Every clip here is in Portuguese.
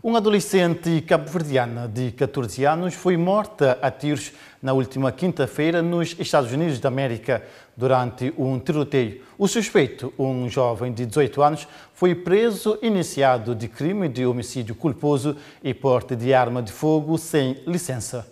Uma adolescente cabo-verdiana de 14 anos foi morta a tiros na última quinta-feira nos Estados Unidos da América durante um tiroteio. O suspeito, um jovem de 18 anos, foi preso iniciado de crime de homicídio culposo e porte de arma de fogo sem licença.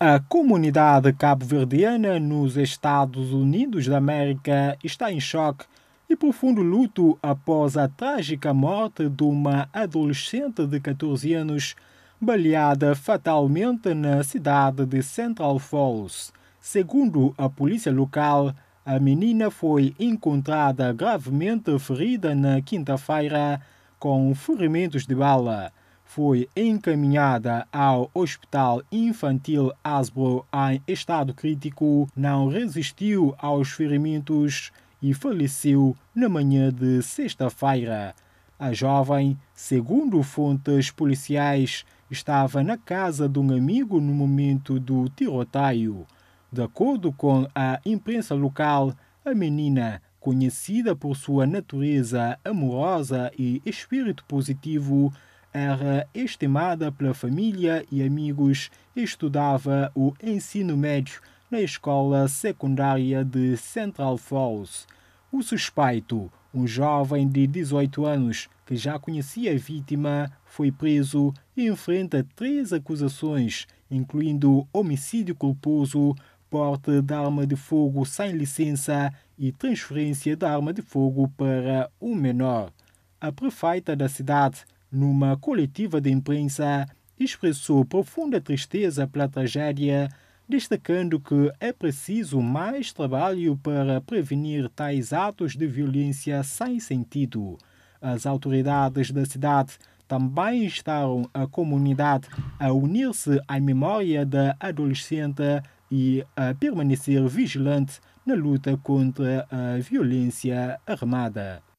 A comunidade cabo-verdiana nos Estados Unidos da América está em choque e profundo luto após a trágica morte de uma adolescente de 14 anos, baleada fatalmente na cidade de Central Falls. Segundo a polícia local, a menina foi encontrada gravemente ferida na quinta-feira com ferimentos de bala. Foi encaminhada ao Hospital Infantil Asbro em estado crítico, não resistiu aos ferimentos e faleceu na manhã de sexta-feira. A jovem, segundo fontes policiais, estava na casa de um amigo no momento do tiroteio. De acordo com a imprensa local, a menina, conhecida por sua natureza amorosa e espírito positivo, era estimada pela família e amigos, estudava o ensino médio na escola secundária de Central Falls. O suspeito, um jovem de 18 anos que já conhecia a vítima, foi preso e enfrenta três acusações, incluindo homicídio culposo, porte de arma de fogo sem licença e transferência de arma de fogo para um menor. A prefeita da cidade, numa coletiva de imprensa, expressou profunda tristeza pela tragédia destacando que é preciso mais trabalho para prevenir tais atos de violência sem sentido. As autoridades da cidade também instaram a comunidade a unir-se à memória da adolescente e a permanecer vigilante na luta contra a violência armada.